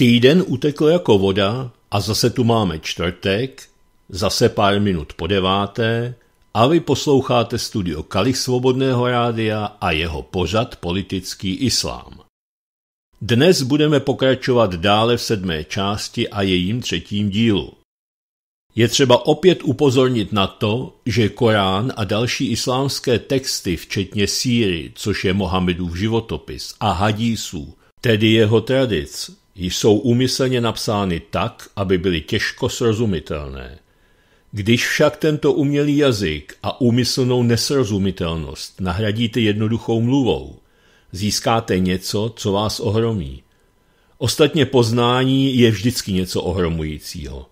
Týden utekl jako voda a zase tu máme čtvrtek, zase pár minut po deváté a vy posloucháte studio Kalich Svobodného rádia a jeho pořad Politický islám. Dnes budeme pokračovat dále v sedmé části a jejím třetím dílu. Je třeba opět upozornit na to, že Korán a další islámské texty, včetně síry, což je Mohamedův životopis, a hadísů, tedy jeho tradic, jsou úmyslně napsány tak, aby byly těžko srozumitelné. Když však tento umělý jazyk a úmyslnou nesrozumitelnost nahradíte jednoduchou mluvou, získáte něco, co vás ohromí. Ostatně poznání je vždycky něco ohromujícího.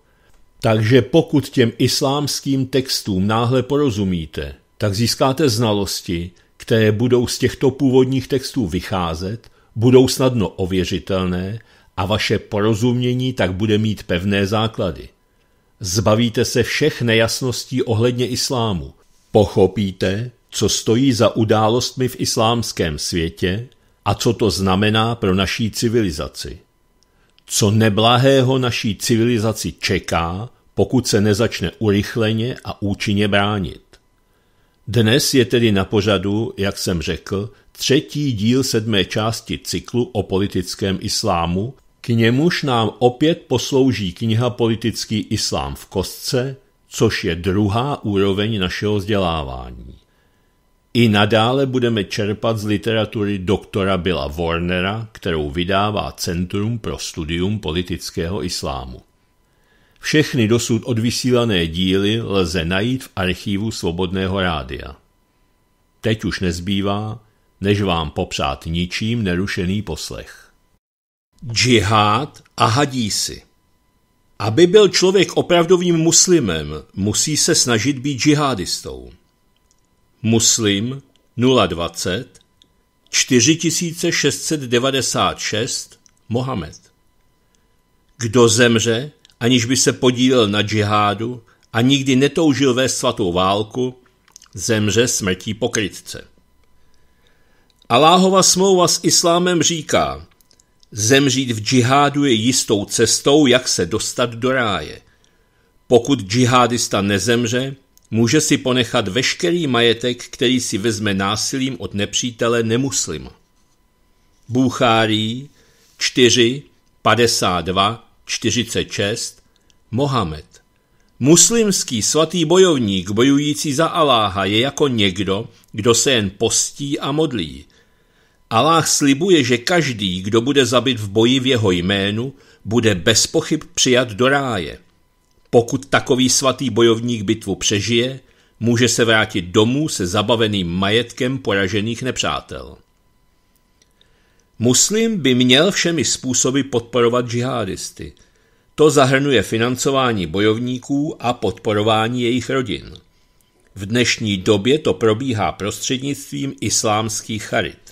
Takže pokud těm islámským textům náhle porozumíte, tak získáte znalosti, které budou z těchto původních textů vycházet, budou snadno ověřitelné a vaše porozumění tak bude mít pevné základy. Zbavíte se všech nejasností ohledně islámu. Pochopíte, co stojí za událostmi v islámském světě a co to znamená pro naší civilizaci. Co neblahého naší civilizaci čeká, pokud se nezačne urychleně a účinně bránit. Dnes je tedy na pořadu, jak jsem řekl, třetí díl sedmé části cyklu o politickém islámu, k němuž nám opět poslouží kniha Politický islám v kostce, což je druhá úroveň našeho vzdělávání. I nadále budeme čerpat z literatury doktora Billa Warnera, kterou vydává Centrum pro studium politického islámu. Všechny dosud odvysílané díly lze najít v archívu Svobodného rádia. Teď už nezbývá, než vám popřát ničím nerušený poslech. Džihád a hadísi Aby byl člověk opravdovým muslimem, musí se snažit být džihadistou. Muslim 020 4696 Mohamed Kdo zemře, aniž by se podílel na džihádu a nikdy netoužil vést svatou válku, zemře smrtí pokrytce. Aláhova smlouva s islámem říká, Zemřít v džihádu je jistou cestou, jak se dostat do ráje. Pokud džihadista nezemře, může si ponechat veškerý majetek, který si vezme násilím od nepřítele nemuslima. Bůchárí 4, 52, 46 Mohamed Muslimský svatý bojovník bojující za Aláha je jako někdo, kdo se jen postí a modlí – Aláh slibuje, že každý, kdo bude zabit v boji v jeho jménu, bude bez pochyb přijat do ráje. Pokud takový svatý bojovník bitvu přežije, může se vrátit domů se zabaveným majetkem poražených nepřátel. Muslim by měl všemi způsoby podporovat džihadisty. To zahrnuje financování bojovníků a podporování jejich rodin. V dnešní době to probíhá prostřednictvím islámských charit.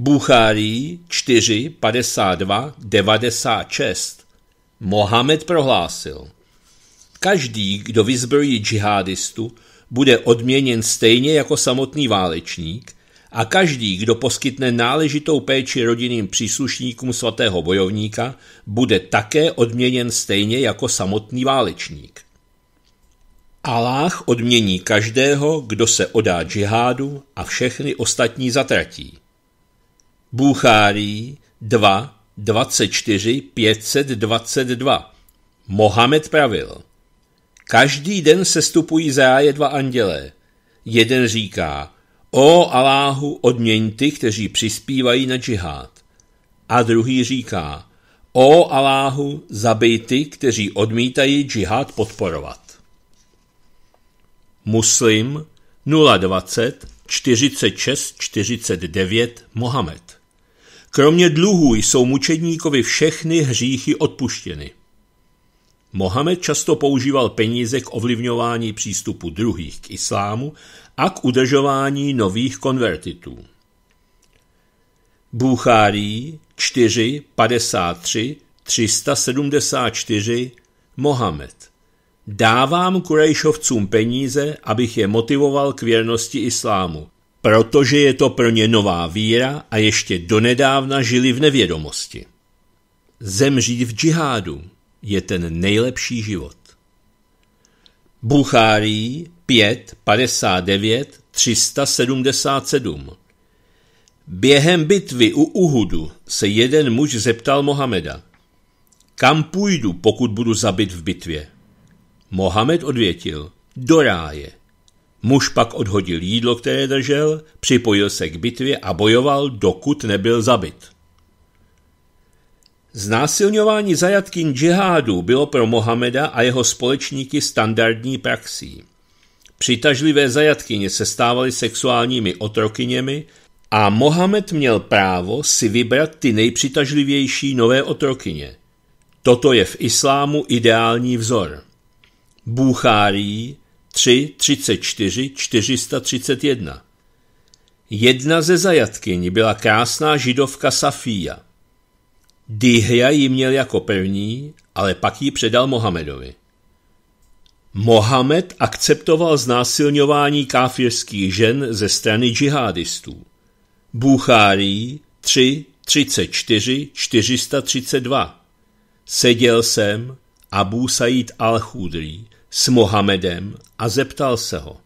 Buchárý 4, 52, 96. Mohamed prohlásil, každý, kdo vyzbrojí džihadistu, bude odměněn stejně jako samotný válečník a každý, kdo poskytne náležitou péči rodinným příslušníkům svatého bojovníka, bude také odměněn stejně jako samotný válečník. Aláh odmění každého, kdo se odá džihádu a všechny ostatní zatratí. Bůchárý 2, 24, 522. Mohamed pravil. Každý den sestupují z ráje dva andělé. Jeden říká, o Aláhu odměň ty, kteří přispívají na džihád. A druhý říká, o Aláhu zabij ty, kteří odmítají džihád podporovat. Muslim 020 46 49 Mohamed Kromě dluhů jsou mučedníkovi všechny hříchy odpuštěny. Mohamed často používal peníze k ovlivňování přístupu druhých k islámu a k udržování nových konvertitů. Bůchárý 4, 53, 374 Mohamed Dávám Kurejšovcům peníze, abych je motivoval k věrnosti islámu protože je to pro ně nová víra a ještě donedávna žili v nevědomosti. Zemřít v džihádu je ten nejlepší život. Buchárí 5, 59, 377 Během bitvy u Uhudu se jeden muž zeptal Mohameda, kam půjdu, pokud budu zabit v bitvě? Mohamed odvětil, do ráje. Muž pak odhodil jídlo, které držel, připojil se k bitvě a bojoval, dokud nebyl zabit. Znásilňování zajatkin džihádu bylo pro Mohameda a jeho společníky standardní praxí. Přitažlivé zajatkyně se stávaly sexuálními otrokyněmi a Mohamed měl právo si vybrat ty nejpřitažlivější nové otrokyně. Toto je v islámu ideální vzor. Bůchárí, 3, 34, 431. Jedna ze zajatkyň byla krásná židovka Safia. Dihja ji měl jako první, ale pak ji předal Mohamedovi. Mohamed akceptoval znásilňování káfirských žen ze strany džihadistů. Buchárý 3, 34, 432. Seděl jsem Abu Said al-Chudri, s Mohamedem a zeptal se ho.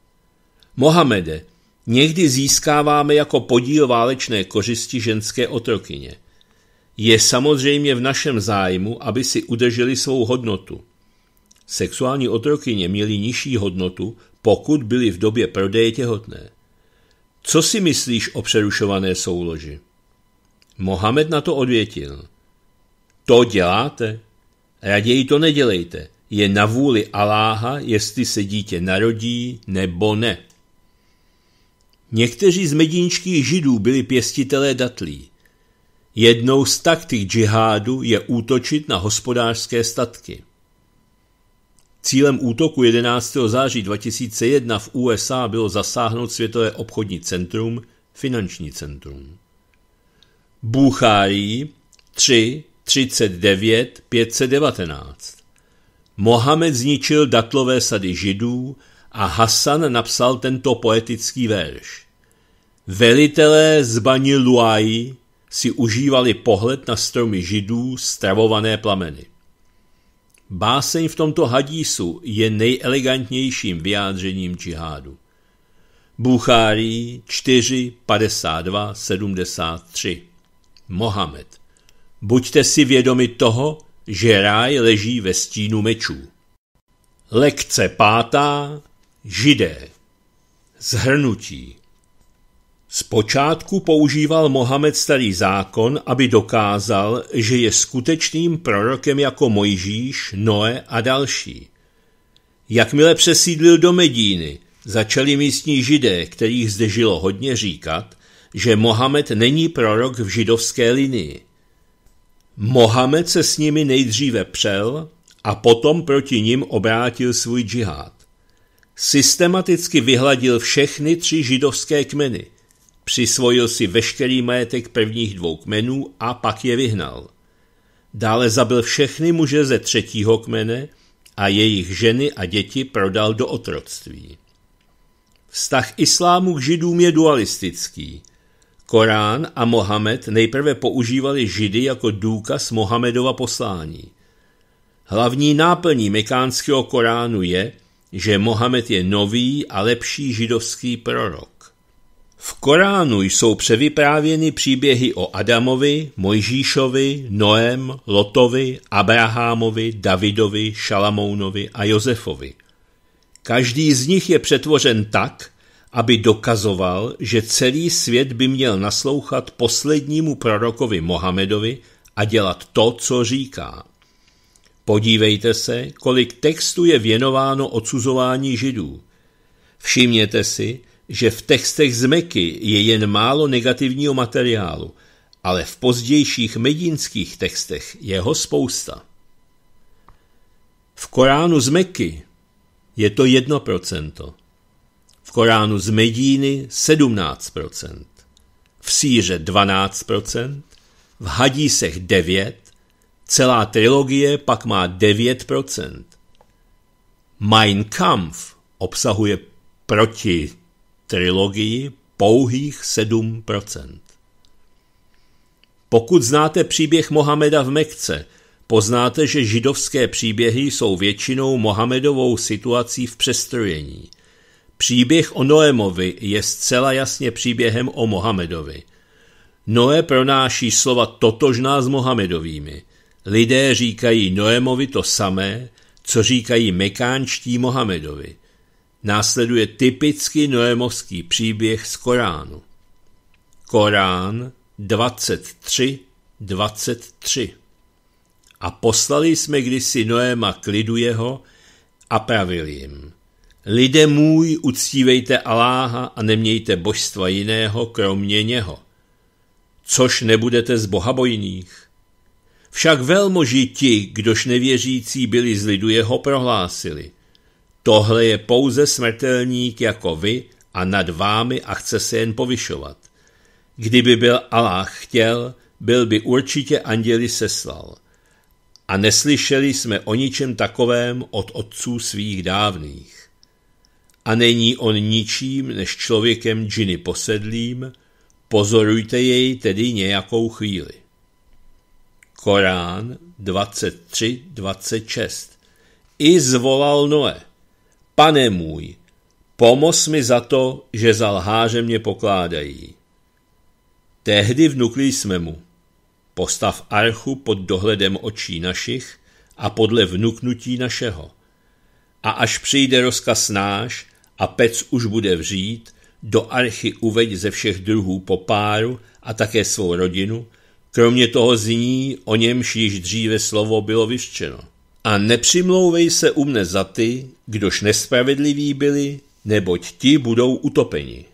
Mohamede, někdy získáváme jako podíl válečné kořisti ženské otrokyně. Je samozřejmě v našem zájmu, aby si udrželi svou hodnotu. Sexuální otrokyně měly nižší hodnotu, pokud byly v době prodeje těhotné. Co si myslíš o přerušované souloži? Mohamed na to odvětil. To děláte? Raději to nedělejte je na vůli Aláha, jestli se dítě narodí nebo ne. Někteří z medínských židů byli pěstitelé datlí. Jednou z taktik džihádu je útočit na hospodářské statky. Cílem útoku 11. září 2001 v USA bylo zasáhnout Světové obchodní centrum, finanční centrum. Bůchárí 3 39 519 Mohamed zničil datlové sady židů a Hasan napsal tento poetický verš. Velitelé z Bani Luai si užívali pohled na stromy židů stravované plameny. Báseň v tomto hadísu je nejelegantnějším vyjádřením džihádu. Buchárý 4, 52, 73 Mohamed Buďte si vědomi toho, že ráj leží ve stínu mečů. Lekce pátá. Židé. Zhrnutí. Zpočátku používal Mohamed starý zákon, aby dokázal, že je skutečným prorokem jako Mojžíš, Noe a další. Jakmile přesídlil do Medíny, začali místní židé, kterých zde žilo hodně říkat, že Mohamed není prorok v židovské linii. Mohamed se s nimi nejdříve přel a potom proti nim obrátil svůj džihad. Systematicky vyhladil všechny tři židovské kmeny, přisvojil si veškerý majetek prvních dvou kmenů a pak je vyhnal. Dále zabil všechny muže ze třetího kmene a jejich ženy a děti prodal do otroctví. Vztah islámu k židům je dualistický – Korán a Mohamed nejprve používali židy jako důkaz Mohamedova poslání. Hlavní náplní mekánského Koránu je, že Mohamed je nový a lepší židovský prorok. V Koránu jsou převyprávěny příběhy o Adamovi, Mojžíšovi, Noem, Lotovi, Abrahamovi, Davidovi, Šalamounovi a Josefovi. Každý z nich je přetvořen tak, aby dokazoval, že celý svět by měl naslouchat poslednímu prorokovi Mohamedovi a dělat to, co říká. Podívejte se, kolik textu je věnováno odsuzování židů. Všimněte si, že v textech z Meky je jen málo negativního materiálu, ale v pozdějších medínských textech je ho spousta. V Koránu z Meky je to 1%. Koránu z Medíny 17%, v síře 12%, v Hadísech 9%, celá trilogie pak má 9%. Mein Kampf obsahuje proti trilogii pouhých 7%. Pokud znáte příběh Mohameda v Mekce, poznáte, že židovské příběhy jsou většinou Mohamedovou situací v přestrojení – Příběh o Noémovi je zcela jasně příběhem o Mohamedovi. Noé pronáší slova totožná s Mohamedovými. Lidé říkají Noémovi to samé, co říkají mekánští Mohamedovi. Následuje typický noémovský příběh z Koránu. Korán 23, 23. A poslali jsme kdysi Noéma k lidu jeho a pravil jim – Lidé můj, uctívejte Aláha a nemějte božstva jiného, kromě něho. Což nebudete z bohabojných. Však velmoži ti, kdož nevěřící byli z lidu jeho, prohlásili. Tohle je pouze smrtelník jako vy a nad vámi a chce se jen povyšovat. Kdyby byl Aláh chtěl, byl by určitě anděli seslal. A neslyšeli jsme o ničem takovém od otců svých dávných a není on ničím než člověkem džiny posedlým, pozorujte jej tedy nějakou chvíli. Korán 23.26 I zvolal Noe, pane můj, pomoz mi za to, že za lháře mě pokládají. Tehdy vnukli jsme mu, postav archu pod dohledem očí našich a podle vnuknutí našeho. A až přijde rozkaz náš, a pec už bude vřít, do archy uveď ze všech druhů po páru a také svou rodinu, kromě toho zní, o němž již dříve slovo bylo vyščeno. A nepřimlouvej se u mne za ty, kdož nespravedliví byli, neboť ti budou utopeni.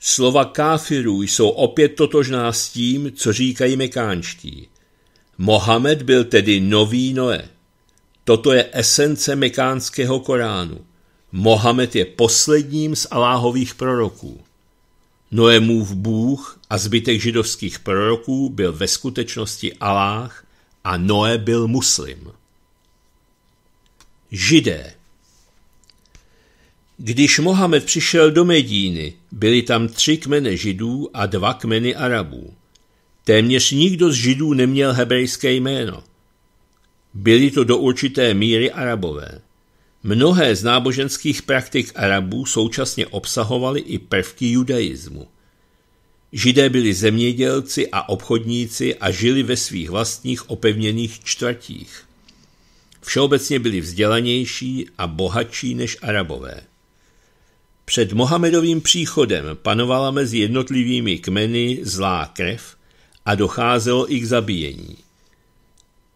Slova káfirů jsou opět totožná s tím, co říkají mekánští. Mohamed byl tedy nový Noe. Toto je esence mekánského Koránu – Mohamed je posledním z Aláhových proroků. Noemův Bůh a zbytek židovských proroků byl ve skutečnosti Aláh a Noé byl muslim. Židé Když Mohamed přišel do Medíny, byli tam tři kmene židů a dva kmeny arabů. Téměř nikdo z židů neměl hebrejské jméno. Byli to do určité míry arabové. Mnohé z náboženských praktik Arabů současně obsahovaly i prvky judaismu. Židé byli zemědělci a obchodníci a žili ve svých vlastních opevněných čtvrtích. Všeobecně byli vzdělanější a bohatší než Arabové. Před Mohamedovým příchodem panovala mezi jednotlivými kmeny zlá krev a docházelo i k zabíjení.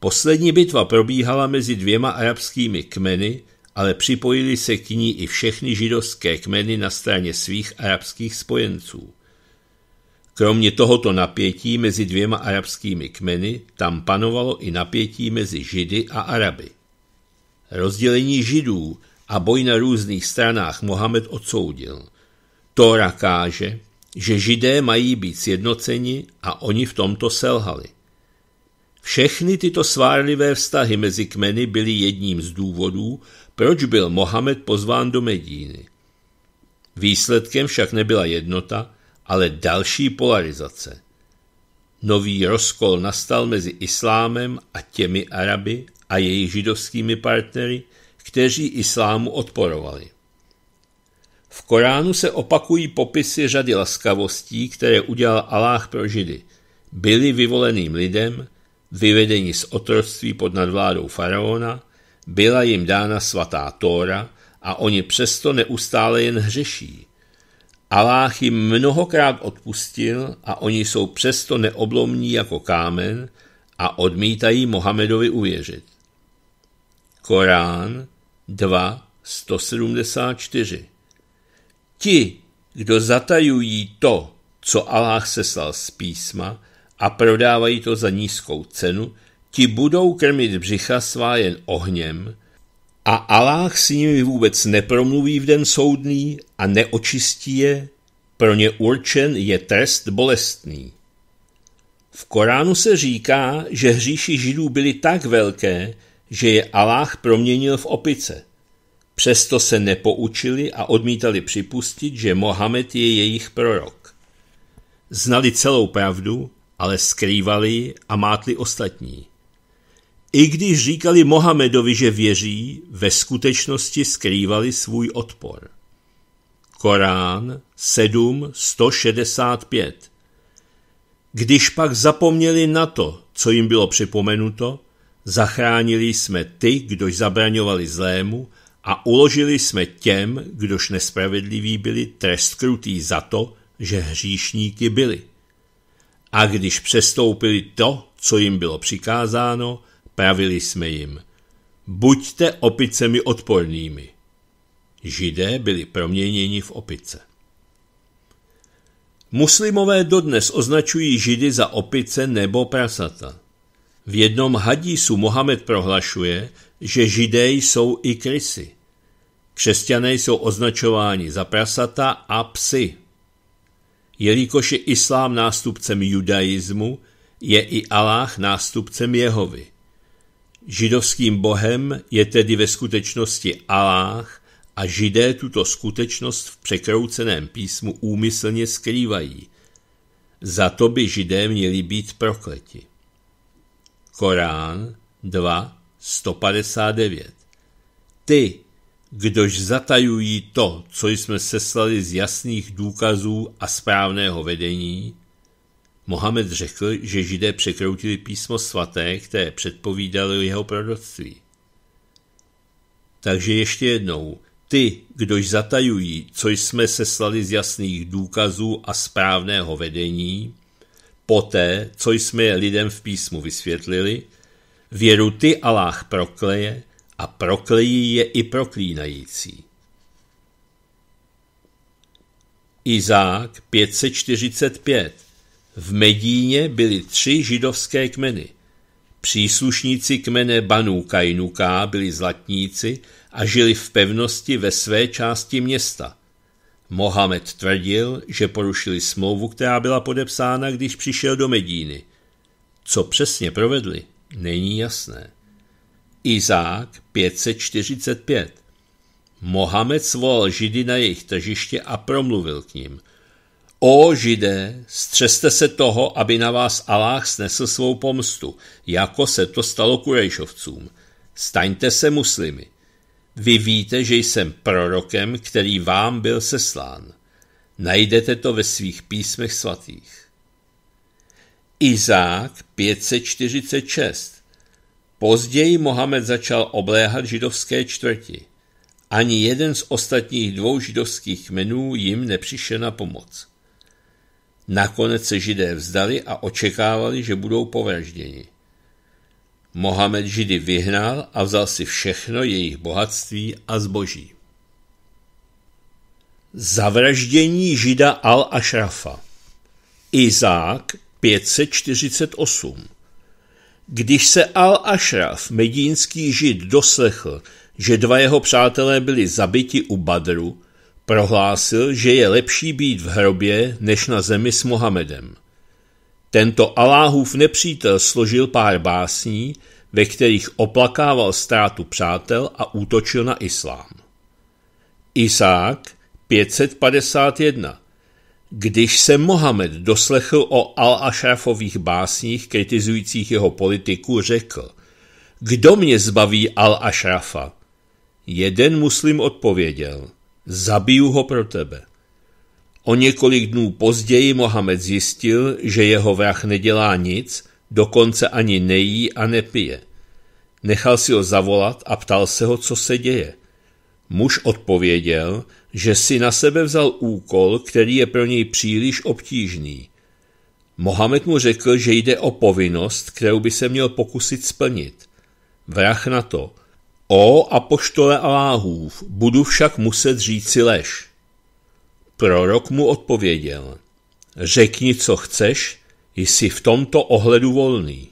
Poslední bitva probíhala mezi dvěma arabskými kmeny, ale připojili se k ní i všechny židovské kmeny na straně svých arabských spojenců. Kromě tohoto napětí mezi dvěma arabskými kmeny tam panovalo i napětí mezi Židy a Araby. Rozdělení Židů a boj na různých stranách Mohamed odsoudil. Tora káže, že Židé mají být sjednoceni a oni v tomto selhali. Všechny tyto svárlivé vztahy mezi kmeny byly jedním z důvodů, proč byl Mohamed pozván do Medíny. Výsledkem však nebyla jednota, ale další polarizace. Nový rozkol nastal mezi islámem a těmi Araby a jejich židovskými partnery, kteří islámu odporovali. V Koránu se opakují popisy řady laskavostí, které udělal Aláh pro židy. Byli vyvoleným lidem, vyvedení z otroctví pod nadvládou faraona, byla jim dána svatá Tóra a oni přesto neustále jen hřeší. Aláh jim mnohokrát odpustil a oni jsou přesto neoblomní jako kámen a odmítají Mohamedovi uvěřit. Korán 2, 174 Ti, kdo zatajují to, co Aláh seslal z písma, a prodávají to za nízkou cenu, ti budou krmit břicha svá jen ohněm a Aláh s nimi vůbec nepromluví v den soudný a neočistí je, pro ně určen je trest bolestný. V Koránu se říká, že hříši židů byly tak velké, že je Aláh proměnil v opice. Přesto se nepoučili a odmítali připustit, že Mohamed je jejich prorok. Znali celou pravdu, ale skrývali a mátli ostatní. I když říkali Mohamedovi, že věří, ve skutečnosti skrývali svůj odpor. Korán 7.165 Když pak zapomněli na to, co jim bylo připomenuto, zachránili jsme ty, kdož zabraňovali zlému a uložili jsme těm, kdož nespravedliví byli, trest krutý za to, že hříšníky byli. A když přestoupili to, co jim bylo přikázáno, pravili jsme jim, buďte opicemi odpornými. Židé byli proměněni v opice. Muslimové dodnes označují židy za opice nebo prasata. V jednom hadísu Mohamed prohlašuje, že židé jsou i krysy. Křesťané jsou označováni za prasata a psy. Jelikož je islám nástupcem judaismu, je i Aláh nástupcem Jehovy. Židovským bohem je tedy ve skutečnosti Aláh a židé tuto skutečnost v překrouceném písmu úmyslně skrývají. Za to by židé měli být prokleti. Korán 2.159 Ty, kdož zatajují to, co jsme seslali z jasných důkazů a správného vedení, Mohamed řekl, že židé překroutili písmo svaté, které předpovídalo jeho proroctví. Takže ještě jednou, ty, kdož zatajují, co jsme seslali z jasných důkazů a správného vedení, poté, co jsme lidem v písmu vysvětlili, věru ty Aláh prokleje, a proklejí je i proklínající. Izák 545. V Medíně byly tři židovské kmeny. Příslušníci kmene Banů Kainuká byli zlatníci a žili v pevnosti ve své části města. Mohamed tvrdil, že porušili smlouvu, která byla podepsána, když přišel do Medíny. Co přesně provedli, není jasné. Izák 545. Mohamed svolal židy na jejich tržiště a promluvil k ním. O židé, střeste se toho, aby na vás Aláh snesl svou pomstu, jako se to stalo kurejšovcům. Staňte se muslimy. Vy víte, že jsem prorokem, který vám byl seslán. Najdete to ve svých písmech svatých. Izák 546 Později Mohamed začal obléhat židovské čtvrti. Ani jeden z ostatních dvou židovských kmenů jim nepřišel na pomoc. Nakonec se židé vzdali a očekávali, že budou povražděni. Mohamed židy vyhnal a vzal si všechno jejich bohatství a zboží. Zavraždění žida al ašrafa Izák 548 když se Al-Ashraf, medínský žid, doslechl, že dva jeho přátelé byli zabiti u Badru, prohlásil, že je lepší být v hrobě, než na zemi s Mohamedem. Tento Aláhův nepřítel složil pár básní, ve kterých oplakával ztrátu přátel a útočil na islám. Isák 551 když se Mohamed doslechl o Al-Ashrafových básních kritizujících jeho politiku, řekl, kdo mě zbaví Al-Ashrafa? Jeden muslim odpověděl, zabiju ho pro tebe. O několik dnů později Mohamed zjistil, že jeho vrah nedělá nic, dokonce ani nejí a nepije. Nechal si ho zavolat a ptal se ho, co se děje. Muž odpověděl, že si na sebe vzal úkol, který je pro něj příliš obtížný. Mohamed mu řekl, že jde o povinnost, kterou by se měl pokusit splnit. Vrah na to. O apoštole Aláhův, budu však muset říci lež. Prorok mu odpověděl. Řekni, co chceš, jsi v tomto ohledu volný.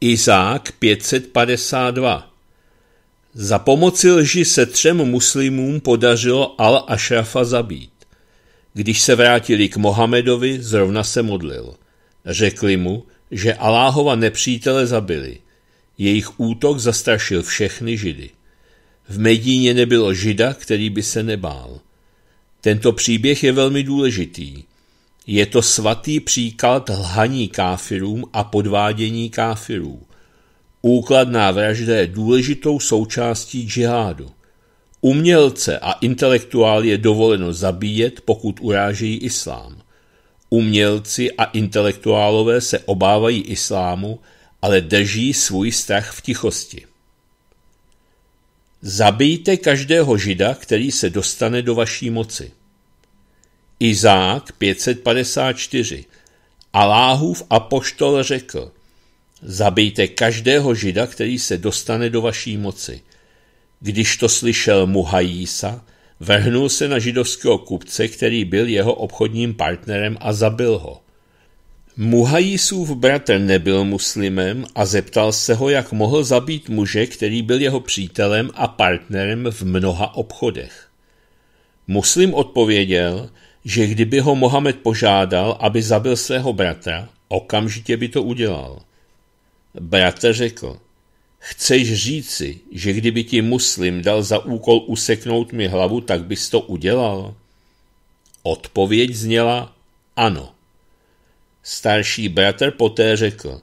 Izák 552 za pomoci lži se třem muslimům podařilo Al-Ashrafa zabít. Když se vrátili k Mohamedovi, zrovna se modlil. Řekli mu, že Aláhova nepřítele zabili. Jejich útok zastrašil všechny židy. V Medíně nebylo žida, který by se nebál. Tento příběh je velmi důležitý. Je to svatý příklad lhaní káfirům a podvádění káfirů – Úkladná vražda je důležitou součástí džihádu. Umělce a intelektuál je dovoleno zabíjet, pokud urážejí islám. Umělci a intelektuálové se obávají islámu, ale drží svůj strach v tichosti. Zabijte každého žida, který se dostane do vaší moci. Izák 554 Aláhův apoštol řekl – Zabijte každého žida, který se dostane do vaší moci. Když to slyšel Muhajísa, vrhnul se na židovského kupce, který byl jeho obchodním partnerem a zabil ho. Muhajísův bratr nebyl muslimem a zeptal se ho, jak mohl zabít muže, který byl jeho přítelem a partnerem v mnoha obchodech. Muslim odpověděl, že kdyby ho Mohamed požádal, aby zabil svého bratra, okamžitě by to udělal – Bratr řekl, chceš říci, že kdyby ti muslim dal za úkol useknout mi hlavu, tak bys to udělal? Odpověď zněla ano. Starší bratr poté řekl,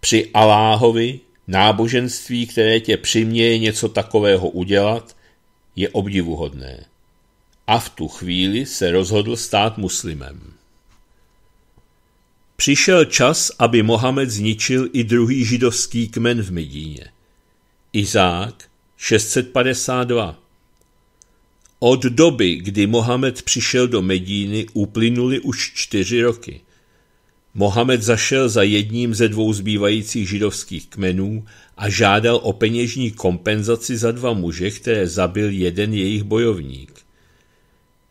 při Aláhovi náboženství, které tě přiměje něco takového udělat, je obdivuhodné. A v tu chvíli se rozhodl stát muslimem. Přišel čas, aby Mohamed zničil i druhý židovský kmen v Medíně. Izák 652 Od doby, kdy Mohamed přišel do Medíny, uplynuly už čtyři roky. Mohamed zašel za jedním ze dvou zbývajících židovských kmenů a žádal o peněžní kompenzaci za dva muže, které zabil jeden jejich bojovník.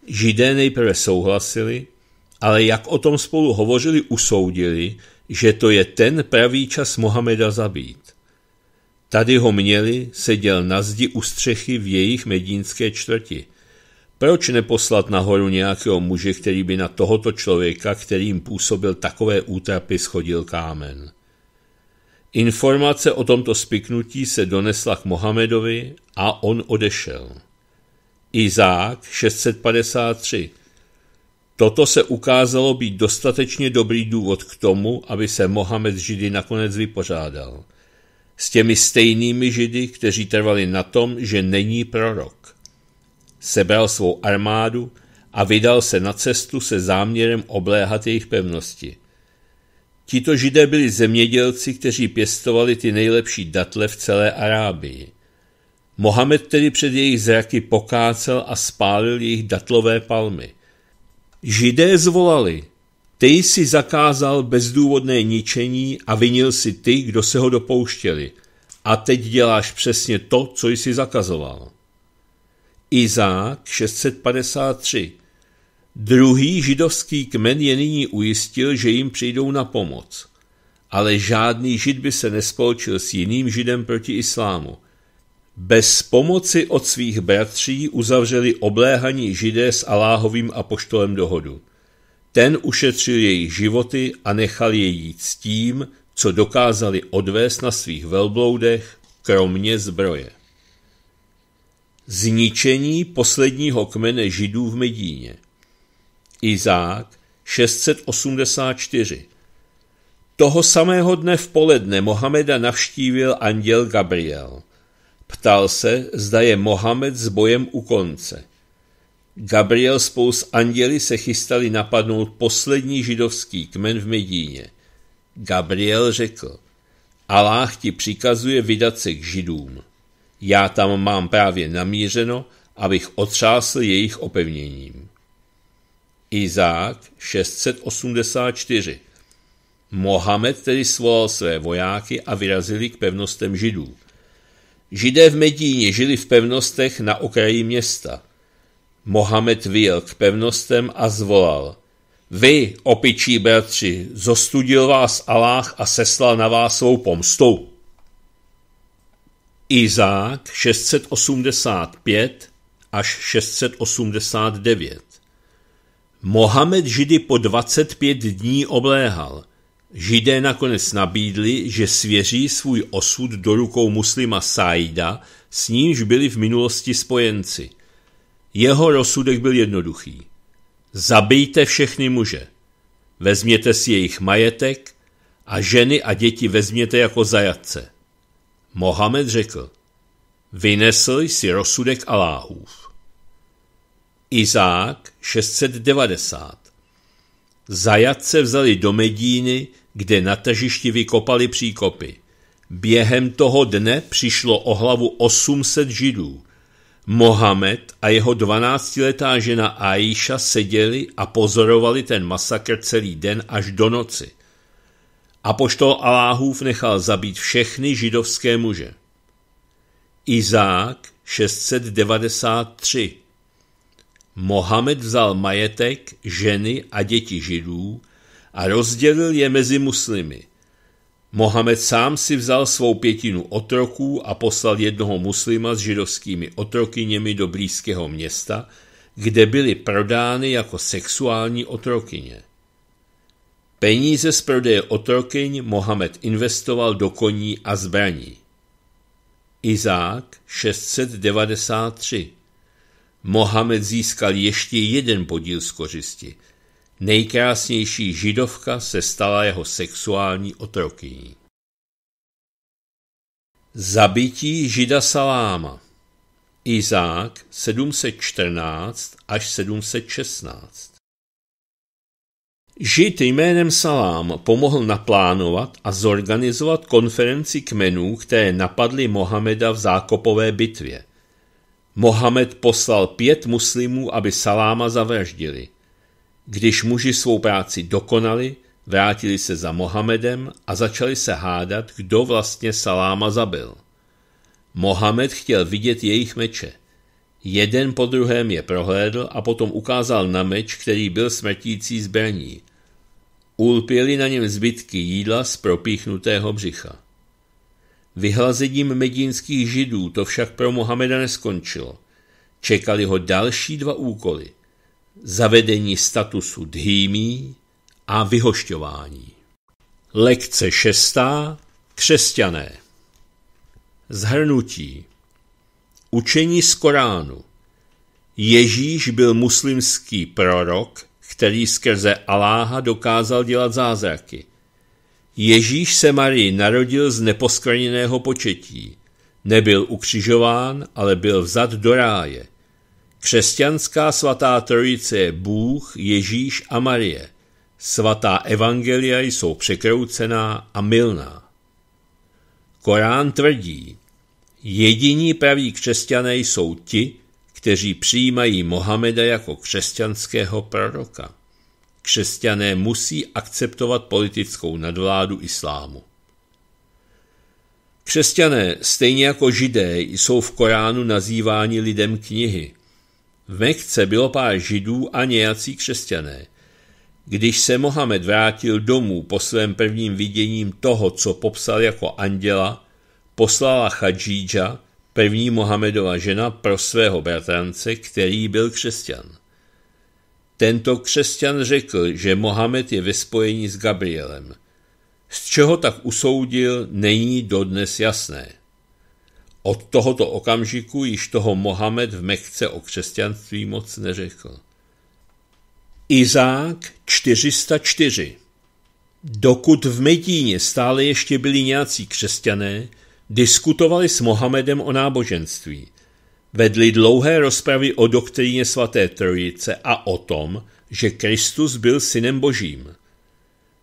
Židé nejprve souhlasili, ale jak o tom spolu hovořili, usoudili, že to je ten pravý čas Mohameda zabít. Tady ho měli, seděl na zdi u střechy v jejich medínské čtvrti. Proč neposlat nahoru nějakého muže, který by na tohoto člověka, kterým působil takové útrapy, schodil kámen? Informace o tomto spiknutí se donesla k Mohamedovi a on odešel. Izák 653 Toto se ukázalo být dostatečně dobrý důvod k tomu, aby se Mohamed Židy nakonec vypořádal. S těmi stejnými Židy, kteří trvali na tom, že není prorok. Sebral svou armádu a vydal se na cestu se záměrem obléhat jejich pevnosti. Tito židé byli zemědělci, kteří pěstovali ty nejlepší datle v celé Arábii. Mohamed tedy před jejich zraky pokácel a spálil jejich datlové palmy – Židé zvolali, ty jsi zakázal bezdůvodné ničení a vinil si ty, kdo se ho dopouštěli. A teď děláš přesně to, co jsi zakazoval. Izák 653 Druhý židovský kmen je nyní ujistil, že jim přijdou na pomoc. Ale žádný žid by se nespolčil s jiným židem proti islámu. Bez pomoci od svých bratří uzavřeli obléhaní židé s Aláhovým apoštolem dohodu. Ten ušetřil jejich životy a nechal je jít s tím, co dokázali odvést na svých velbloudech, kromě zbroje. Zničení posledního kmene židů v Medíně Izák 684 Toho samého dne v poledne Mohameda navštívil anděl Gabriel – Ptal se, zda je Mohamed s bojem u konce. Gabriel spolu s anděli se chystali napadnout poslední židovský kmen v Medíně. Gabriel řekl, Aláh ti přikazuje vydat se k židům. Já tam mám právě namířeno, abych otřásl jejich opevněním. Izák 684 Mohamed tedy svolal své vojáky a vyrazili k pevnostem židů. Židé v Medíně žili v pevnostech na okraji města. Mohamed vyjel k pevnostem a zvolal. Vy, opičí bratři, zostudil vás Aláh a seslal na vás svou pomstou. Izák 685 až 689 Mohamed židy po 25 dní obléhal – Židé nakonec nabídli, že svěří svůj osud do rukou muslima Saida, s nímž byli v minulosti spojenci. Jeho rozsudek byl jednoduchý. Zabijte všechny muže, vezměte si jejich majetek a ženy a děti vezměte jako zajatce. Mohamed řekl, vynesl jsi rozsudek Aláhův. Izák 690 Zajatce vzali do Medíny kde na tažišti vykopali příkopy. Během toho dne přišlo o hlavu 800 židů. Mohamed a jeho 12-letá žena Aisha seděli a pozorovali ten masakr celý den až do noci. Apoštol Aláhův nechal zabít všechny židovské muže. Izák 693 Mohamed vzal majetek, ženy a děti židů, a rozdělil je mezi muslimy. Mohamed sám si vzal svou pětinu otroků a poslal jednoho muslima s židovskými otrokyněmi do blízkého města, kde byly prodány jako sexuální otrokyně. Peníze z prodeje otrokyň Mohamed investoval do koní a zbraní. Izák 693 Mohamed získal ještě jeden podíl z kořisti – Nejkrásnější židovka se stala jeho sexuální otrokyní. Zabití žida Saláma Izák 714 až 716 Žid jménem Salám pomohl naplánovat a zorganizovat konferenci kmenů, které napadly Mohameda v zákopové bitvě. Mohamed poslal pět muslimů, aby Saláma zavraždili. Když muži svou práci dokonali, vrátili se za Mohamedem a začali se hádat, kdo vlastně Saláma zabil. Mohamed chtěl vidět jejich meče. Jeden po druhém je prohlédl a potom ukázal na meč, který byl smrtící zbraní. Ulpěli na něm zbytky jídla z propíchnutého břicha. Vyhlazením medínských židů to však pro Mohameda neskončilo. Čekali ho další dva úkoly zavedení statusu dhýmí a vyhošťování. Lekce šestá. Křesťané. Zhrnutí. Učení z Koránu. Ježíš byl muslimský prorok, který skrze Aláha dokázal dělat zázraky. Ježíš se Marii narodil z neposkrněného početí. Nebyl ukřižován, ale byl vzat do ráje – Křesťanská svatá trojice je Bůh, Ježíš a Marie. Svatá evangelia jsou překroucená a milná. Korán tvrdí, jediní praví křesťané jsou ti, kteří přijímají Mohameda jako křesťanského proroka. Křesťané musí akceptovat politickou nadvládu islámu. Křesťané, stejně jako židé, jsou v Koránu nazýváni lidem knihy – v Mekce bylo pár židů a nějací křesťané. Když se Mohamed vrátil domů po svém prvním viděním toho, co popsal jako anděla, poslala Chadžíža, první Mohamedova žena, pro svého bratrance, který byl křesťan. Tento křesťan řekl, že Mohamed je ve spojení s Gabrielem. Z čeho tak usoudil, není dodnes jasné. Od tohoto okamžiku již toho Mohamed v Mekce o křesťanství moc neřekl. Izák 404 Dokud v Medíně stále ještě byli nějací křesťané, diskutovali s Mohamedem o náboženství. Vedli dlouhé rozpravy o doktríně svaté trojice a o tom, že Kristus byl synem božím.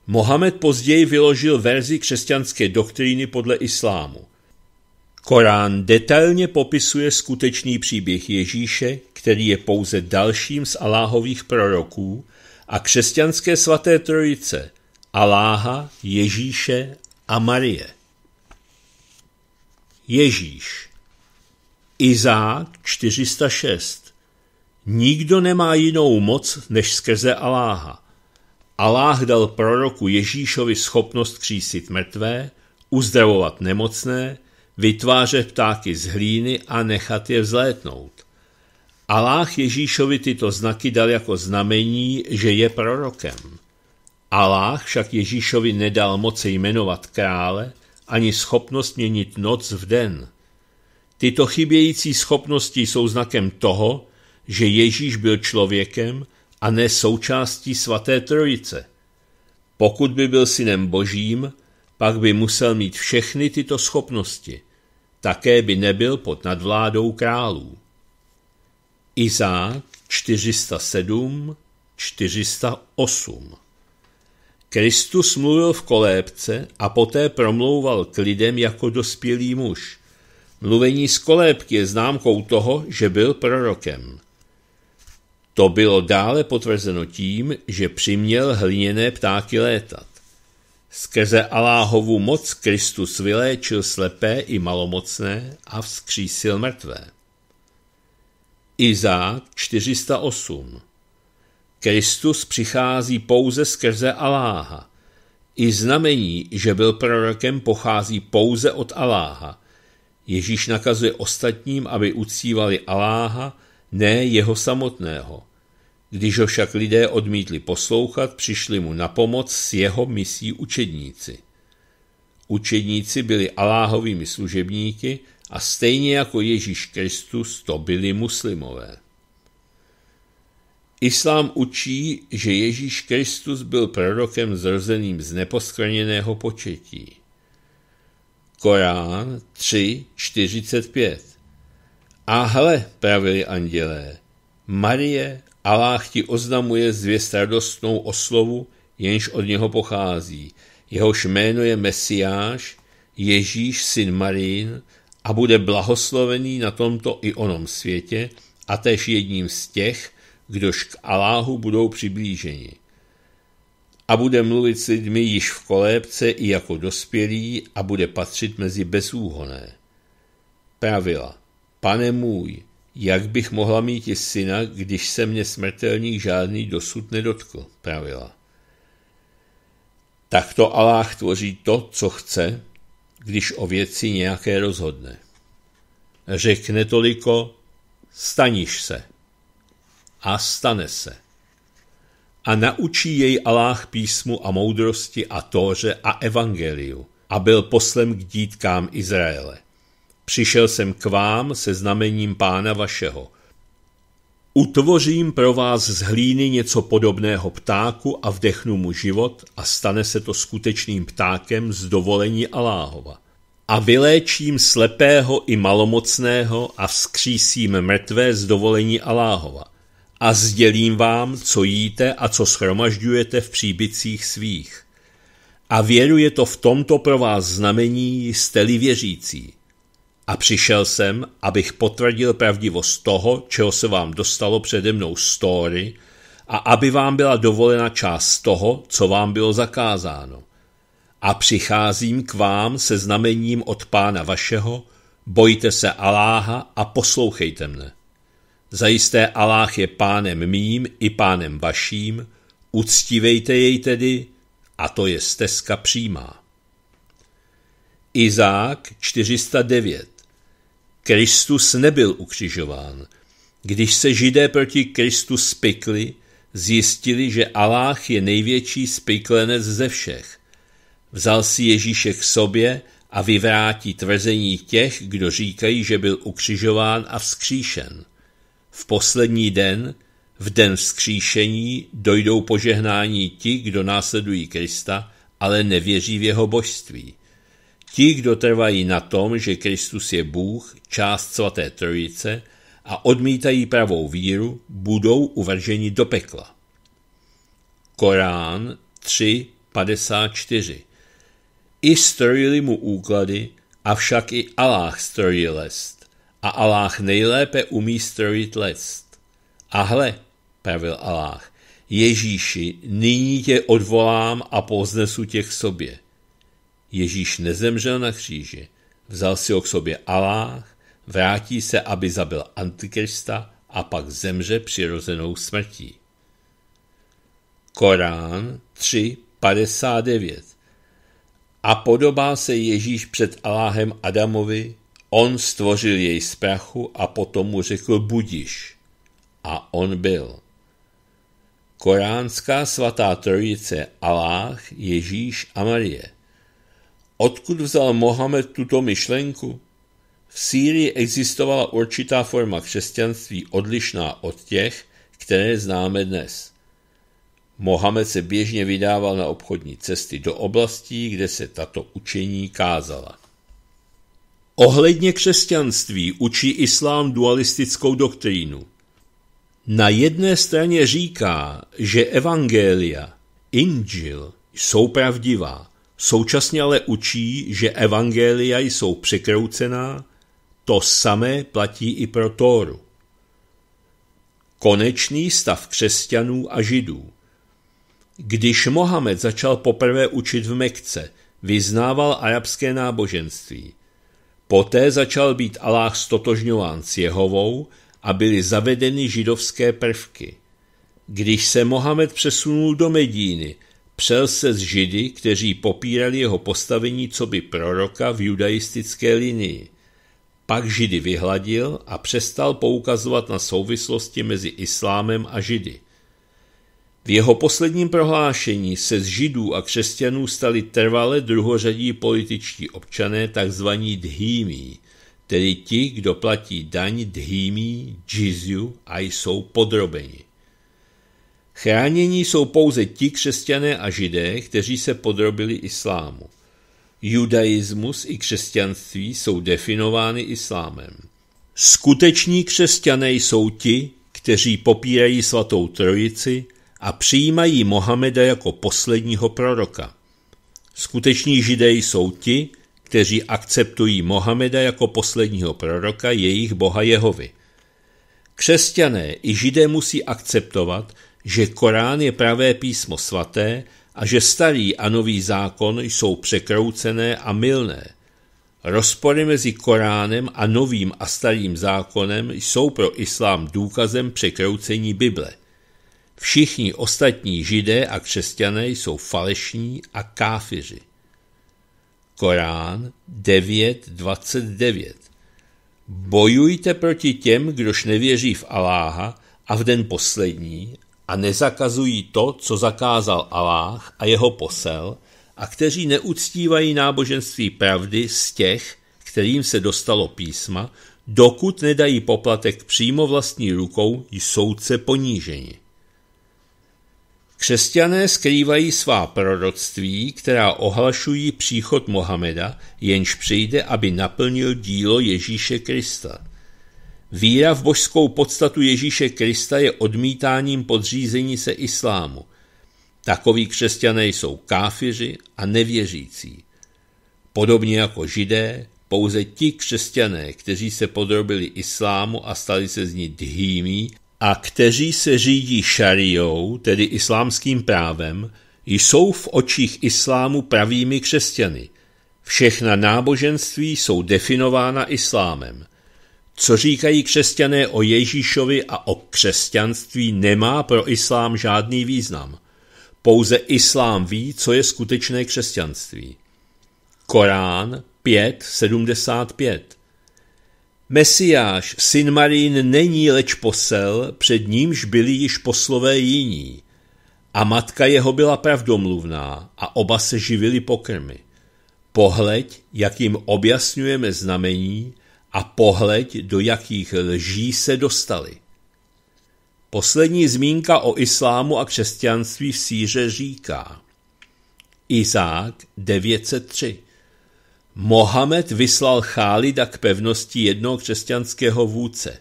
Mohamed později vyložil verzi křesťanské doktríny podle islámu. Korán detailně popisuje skutečný příběh Ježíše, který je pouze dalším z Aláhových proroků, a křesťanské svaté trojice Aláha, Ježíše a Marie. Ježíš Izák 406 Nikdo nemá jinou moc než skrze Aláha. Aláh dal proroku Ježíšovi schopnost křísit mrtvé, uzdravovat nemocné, vytvářet ptáky z hlíny a nechat je vzlétnout. Aláh Ježíšovi tyto znaky dal jako znamení, že je prorokem. Aláh však Ježíšovi nedal moci jmenovat krále, ani schopnost měnit noc v den. Tyto chybějící schopnosti jsou znakem toho, že Ježíš byl člověkem a ne součástí svaté trojice. Pokud by byl synem božím, pak by musel mít všechny tyto schopnosti. Také by nebyl pod nadvládou králů. Izák 407, 408 Kristus mluvil v kolébce a poté promlouval k lidem jako dospělý muž. Mluvení z kolébky je známkou toho, že byl prorokem. To bylo dále potvrzeno tím, že přiměl hliněné ptáky létat. Skrze Aláhovu moc Kristus vyléčil slepé i malomocné a vzkřísil mrtvé. Izák 408 Kristus přichází pouze skrze Aláha. I znamení, že byl prorokem, pochází pouze od Aláha. Ježíš nakazuje ostatním, aby ucívali Aláha, ne jeho samotného. Když ho však lidé odmítli poslouchat, přišli mu na pomoc s jeho misí učedníci. Učedníci byli Aláhovými služebníky a stejně jako Ježíš Kristus to byli muslimové. Islám učí, že Ježíš Kristus byl prorokem zrozeným z neposkrněného početí. Korán 3.45 A hle, pravili andělé, Marie Aláh ti oznamuje zvěst radostnou oslovu, jenž od něho pochází. Jehož jméno je Mesiáš, Ježíš syn Marín a bude blahoslovený na tomto i onom světě a též jedním z těch, kdož k Aláhu budou přiblíženi. A bude mluvit s lidmi již v kolébce i jako dospělý a bude patřit mezi bezúhoné. Pravila, pane můj, jak bych mohla mít i syna, když se mě smrtelný žádný dosud nedotkl, pravila. Takto Aláh tvoří to, co chce, když o věci nějaké rozhodne. Řekne toliko, staniš se. A stane se. A naučí jej Aláh písmu a moudrosti a tóře a evangeliu a byl poslem k dítkám Izraele. Přišel jsem k vám se znamením pána vašeho. Utvořím pro vás z hlíny něco podobného ptáku a vdechnu mu život a stane se to skutečným ptákem z dovolení Aláhova. A vyléčím slepého i malomocného a vzkřísím mrtvé z dovolení Aláhova. A sdělím vám, co jíte a co schromažďujete v příbicích svých. A věruje to v tomto pro vás znamení, jste-li věřící. A přišel jsem, abych potvrdil pravdivost toho, čeho se vám dostalo přede mnou story, a aby vám byla dovolena část toho, co vám bylo zakázáno. A přicházím k vám se znamením od pána vašeho, bojte se Aláha a poslouchejte mne. Zajisté Aláh je pánem mým i pánem vaším, uctívejte jej tedy, a to je stezka přímá. Izák 409 Kristus nebyl ukřižován. Když se židé proti Kristu spikli, zjistili, že Aláh je největší spiklenec ze všech. Vzal si Ježíše k sobě a vyvrátí tvrzení těch, kdo říkají, že byl ukřižován a vzkříšen. V poslední den, v den vzkříšení, dojdou požehnání ti, kdo následují Krista, ale nevěří v jeho božství. Ti, kdo trvají na tom, že Kristus je Bůh, část svaté trojice, a odmítají pravou víru, budou uvrženi do pekla. Korán 3.54 I strojili mu úklady, avšak i Aláh strojí lest, a Aláh nejlépe umí strojit lest. A hle, pravil Aláh, Ježíši, nyní tě odvolám a poznesu tě k sobě. Ježíš nezemřel na kříži, vzal si ho k sobě Aláh, vrátí se, aby zabil Antikrista a pak zemře přirozenou smrtí. Korán 3.59 A podobá se Ježíš před Aláhem Adamovi, on stvořil jej z prachu a potom mu řekl budiš. A on byl. Koránská svatá trojice Aláh, Ježíš a Marie – Odkud vzal Mohamed tuto myšlenku? V Sýrii existovala určitá forma křesťanství odlišná od těch, které známe dnes. Mohamed se běžně vydával na obchodní cesty do oblastí, kde se tato učení kázala. Ohledně křesťanství učí islám dualistickou doktrínu. Na jedné straně říká, že evangelia, injil, jsou pravdivá, Současně ale učí, že evangelia jsou překroucená, to samé platí i pro Tóru. Konečný stav křesťanů a židů Když Mohamed začal poprvé učit v Mekce, vyznával arabské náboženství. Poté začal být Aláh stotožňován s Jehovou a byly zavedeny židovské prvky. Když se Mohamed přesunul do Medíny – Přel se s židy, kteří popírali jeho postavení co by proroka v judaistické linii. Pak židy vyhladil a přestal poukazovat na souvislosti mezi islámem a židy. V jeho posledním prohlášení se z židů a křesťanů stali trvale druhořadí političtí občané tzv. dhýmí, tedy ti, kdo platí daň dhýmí, džizju a jsou podrobeni. Chránění jsou pouze ti křesťané a židé, kteří se podrobili islámu. Judaismus i křesťanství jsou definovány islámem. Skuteční křesťané jsou ti, kteří popírají svatou trojici a přijímají Mohameda jako posledního proroka. Skuteční židé jsou ti, kteří akceptují Mohameda jako posledního proroka jejich boha Jehovy. Křesťané i židé musí akceptovat, že Korán je pravé písmo svaté a že starý a nový zákon jsou překroucené a mylné. Rozpory mezi Koránem a novým a starým zákonem jsou pro islám důkazem překroucení Bible. Všichni ostatní židé a křesťané jsou falešní a káfiři. Korán 9.29 Bojujte proti těm, kdož nevěří v Aláha a v den poslední a nezakazují to, co zakázal Aláh a jeho posel, a kteří neuctívají náboženství pravdy z těch, kterým se dostalo písma, dokud nedají poplatek přímo vlastní rukou, jsou se poníženi. Křesťané skrývají svá proroctví, která ohlašují příchod Mohameda, jenž přijde, aby naplnil dílo Ježíše Krista – Víra v božskou podstatu Ježíše Krista je odmítáním podřízení se islámu. Takoví křesťané jsou káfiři a nevěřící. Podobně jako židé, pouze ti křesťané, kteří se podrobili islámu a stali se z ní dhýmí a kteří se řídí šariou, tedy islámským právem, jsou v očích islámu pravými křesťany. Všechna náboženství jsou definována islámem. Co říkají křesťané o Ježíšovi a o křesťanství, nemá pro islám žádný význam. Pouze islám ví, co je skutečné křesťanství. Korán 5.75 Mesiáš, syn Marín, není leč posel, před nímž byli již poslové jiní. A matka jeho byla pravdomluvná a oba se živili pokrmy. Pohleď, jak jim objasňujeme znamení, a pohleď, do jakých lží se dostali. Poslední zmínka o islámu a křesťanství v Síře říká Izák 903 Mohamed vyslal Chálida k pevnosti jednoho křesťanského vůdce.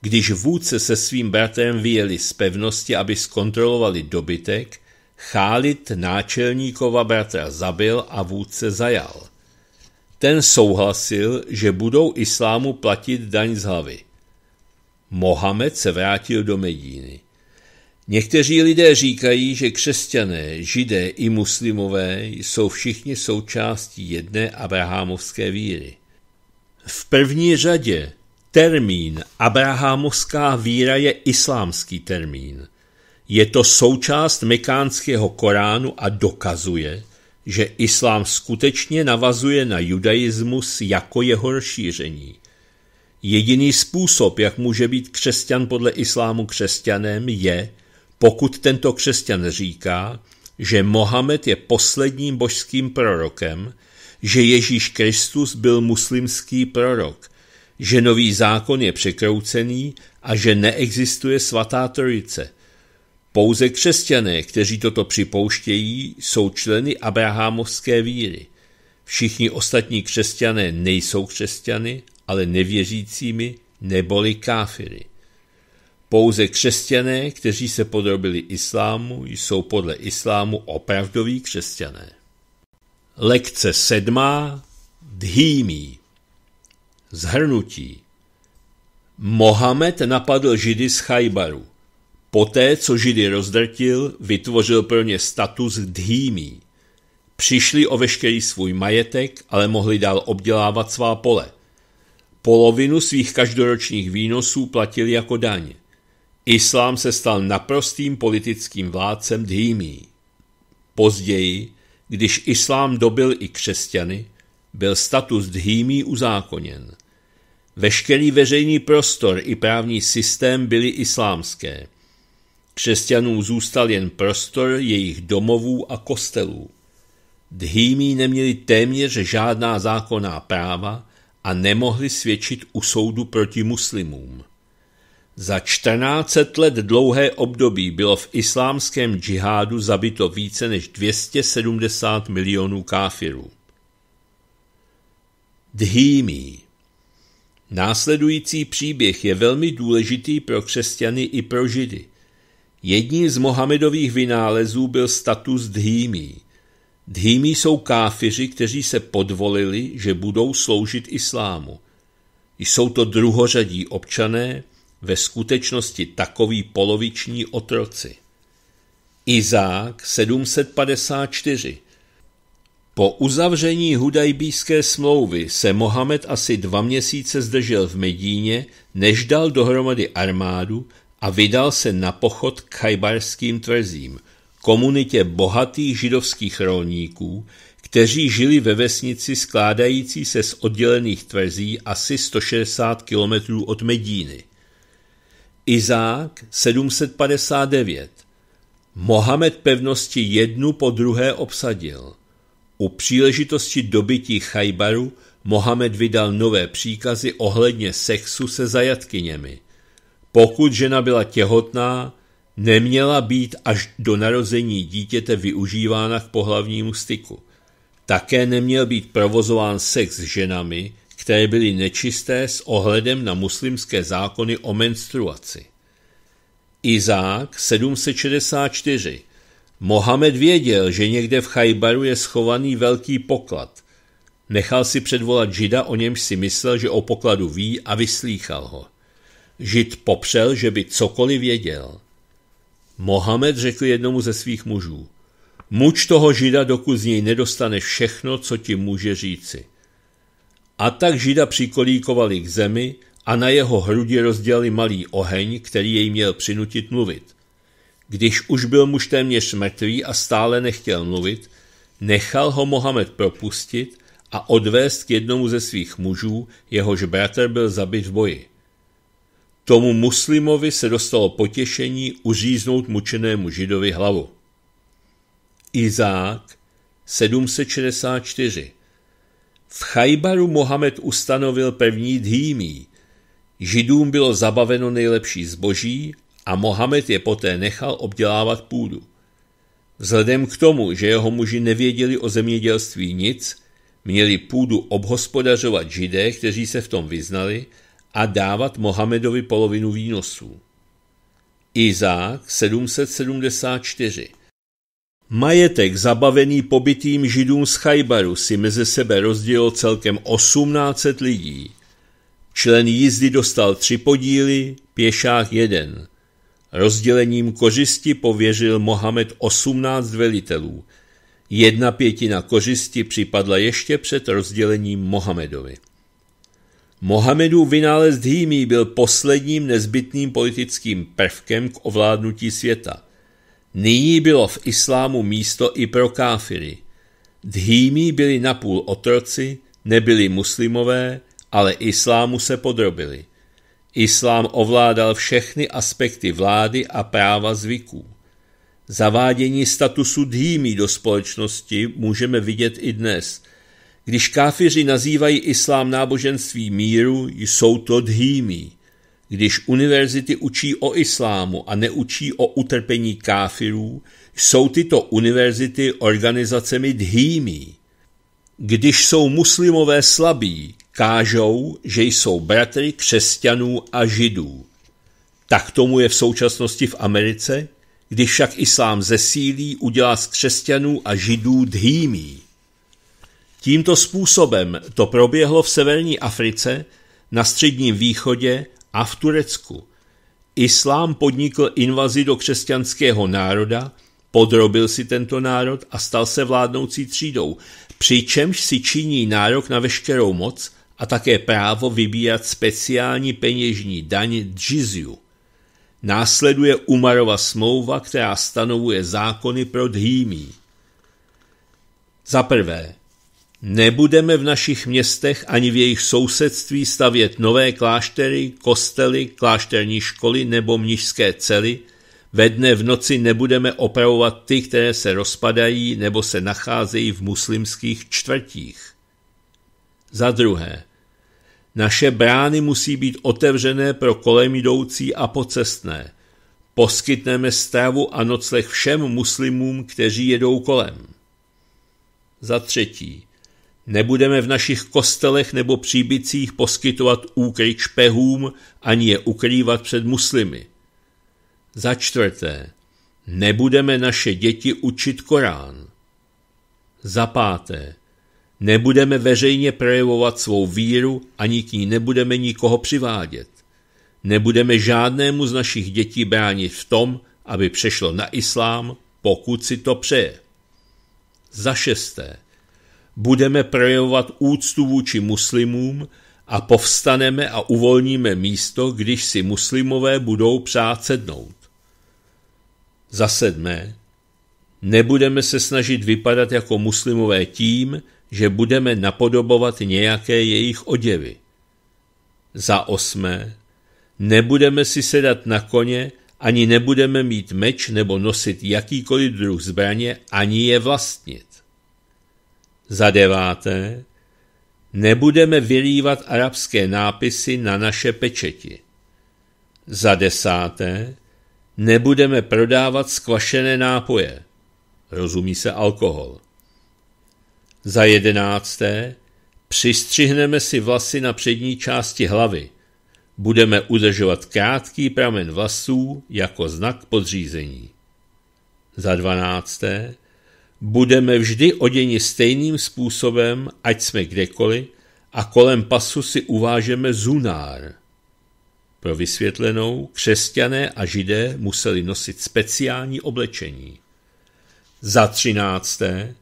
Když vůdce se svým bratrem vyjeli z pevnosti, aby zkontrolovali dobytek, Chálid náčelníkova bratra zabil a vůdce zajal – ten souhlasil, že budou islámu platit daň z hlavy. Mohamed se vrátil do Medíny. Někteří lidé říkají, že křesťané, židé i muslimové jsou všichni součástí jedné abrahámovské víry. V první řadě termín abrahámovská víra je islámský termín. Je to součást mekánského Koránu a dokazuje, že islám skutečně navazuje na judaismus jako jeho rozšíření. Jediný způsob, jak může být křesťan podle islámu křesťanem, je, pokud tento křesťan říká, že Mohamed je posledním božským prorokem, že Ježíš Kristus byl muslimský prorok, že nový zákon je překroucený a že neexistuje svatá trojice. Pouze křesťané, kteří toto připouštějí, jsou členy abrahamovské víry. Všichni ostatní křesťané nejsou křesťany, ale nevěřícími neboli káfiry. Pouze křesťané, kteří se podrobili islámu, jsou podle islámu opravdoví křesťané. Lekce sedmá Dhýmí Zhrnutí Mohamed napadl židy z Chajbaru. Poté, co židy rozdrtil, vytvořil pro ně status dhýmí. Přišli o veškerý svůj majetek, ale mohli dál obdělávat svá pole. Polovinu svých každoročních výnosů platili jako daň. Islám se stal naprostým politickým vládcem dhýmí. Později, když islám dobil i křesťany, byl status dhýmí uzákoněn. Veškerý veřejný prostor i právní systém byly islámské. Křesťanů zůstal jen prostor jejich domovů a kostelů. Dhýmí neměli téměř žádná zákonná práva a nemohli svědčit u soudu proti muslimům. Za 14 let dlouhé období bylo v islámském džihádu zabito více než 270 milionů káfirů. Dhýmí Následující příběh je velmi důležitý pro křesťany i pro židy – Jedním z Mohamedových vynálezů byl status dhýmí. Dhýmí jsou káfiři, kteří se podvolili, že budou sloužit islámu. Jsou to druhořadí občané, ve skutečnosti takový poloviční otroci. Izák 754 Po uzavření hudajbíské smlouvy se Mohamed asi dva měsíce zdržel v Medíně, než dal dohromady armádu, a vydal se na pochod k chajbarským tvrzím, komunitě bohatých židovských rolníků, kteří žili ve vesnici skládající se z oddělených tvrzí asi 160 kilometrů od Medíny. Izák 759 Mohamed pevnosti jednu po druhé obsadil. U příležitosti dobytí Chajbaru Mohamed vydal nové příkazy ohledně sexu se zajatkyněmi – pokud žena byla těhotná, neměla být až do narození dítěte využívána k pohlavnímu styku. Také neměl být provozován sex s ženami, které byly nečisté s ohledem na muslimské zákony o menstruaci. Izák 764 Mohamed věděl, že někde v Chajbaru je schovaný velký poklad. Nechal si předvolat žida, o němž si myslel, že o pokladu ví a vyslýchal ho. Žid popřel, že by cokoliv věděl. Mohamed řekl jednomu ze svých mužů, muč toho žida, dokud z něj nedostane všechno, co ti může říci. A tak žida přikolíkovali k zemi a na jeho hrudi rozdělili malý oheň, který jej měl přinutit mluvit. Když už byl muž téměř mrtvý a stále nechtěl mluvit, nechal ho Mohamed propustit a odvést k jednomu ze svých mužů, jehož bratr byl zabit v boji. Tomu muslimovi se dostalo potěšení uříznout mučenému židovi hlavu. Izák 764 V Chajbaru Mohamed ustanovil pevní dhýmí. Židům bylo zabaveno nejlepší zboží a Mohamed je poté nechal obdělávat půdu. Vzhledem k tomu, že jeho muži nevěděli o zemědělství nic, měli půdu obhospodařovat židé, kteří se v tom vyznali – a dávat Mohamedovi polovinu výnosů. Izák 774 Majetek zabavený pobytým židům z Chajbaru si mezi sebe rozdělil celkem 1800 lidí. Člen jízdy dostal tři podíly, pěšák jeden. Rozdělením kořisti pověřil Mohamed 18 velitelů. Jedna pětina kořisti připadla ještě před rozdělením Mohamedovi. Mohamedův vynález dýmí byl posledním nezbytným politickým prvkem k ovládnutí světa. Nyní bylo v islámu místo i pro káfiry. Dhýmí byli napůl otroci, nebyli muslimové, ale islámu se podrobili. Islám ovládal všechny aspekty vlády a práva zvyků. Zavádění statusu dhýmí do společnosti můžeme vidět i dnes – když káfiři nazývají islám náboženství míru, jsou to dhýmí. Když univerzity učí o islámu a neučí o utrpení káfirů, jsou tyto univerzity organizacemi dhýmí. Když jsou muslimové slabí, kážou, že jsou bratry křesťanů a židů. Tak tomu je v současnosti v Americe, když však islám zesílí, udělá z křesťanů a židů dhýmí. Tímto způsobem to proběhlo v severní Africe, na středním východě a v Turecku. Islám podnikl invazi do křesťanského národa, podrobil si tento národ a stal se vládnoucí třídou, přičemž si činí nárok na veškerou moc a také právo vybírat speciální peněžní daň džiziu. Následuje Umarova smlouva, která stanovuje zákony pro dhýmí. Za prvé, Nebudeme v našich městech ani v jejich sousedství stavět nové kláštery, kostely, klášterní školy nebo mnižské cely. Ve dne v noci nebudeme opravovat ty, které se rozpadají nebo se nacházejí v muslimských čtvrtích. Za druhé, naše brány musí být otevřené pro kolem jdoucí a pocestné. Poskytneme stravu a nocleh všem muslimům, kteří jedou kolem. Za třetí, Nebudeme v našich kostelech nebo příbicích poskytovat úkryt špehům ani je ukrývat před muslimy. Za čtvrté, nebudeme naše děti učit Korán. Za páté, nebudeme veřejně projevovat svou víru ani k ní nebudeme nikoho přivádět. Nebudeme žádnému z našich dětí bránit v tom, aby přešlo na islám, pokud si to přeje. Za šesté, budeme projevovat úctu vůči muslimům a povstaneme a uvolníme místo, když si muslimové budou přát sednout. Za sedmé, nebudeme se snažit vypadat jako muslimové tím, že budeme napodobovat nějaké jejich oděvy. Za osmé, nebudeme si sedat na koně, ani nebudeme mít meč nebo nosit jakýkoliv druh zbraně, ani je vlastnit. Za deváté, nebudeme vylívat arabské nápisy na naše pečeti. Za desáté, nebudeme prodávat skvašené nápoje, rozumí se alkohol. Za jedenácté, přistřihneme si vlasy na přední části hlavy. Budeme udržovat krátký pramen vlasů jako znak podřízení. Za dvanácté, Budeme vždy oděni stejným způsobem, ať jsme kdekoliv, a kolem pasu si uvážeme zunár. Pro vysvětlenou křesťané a židé museli nosit speciální oblečení. Za třinácté,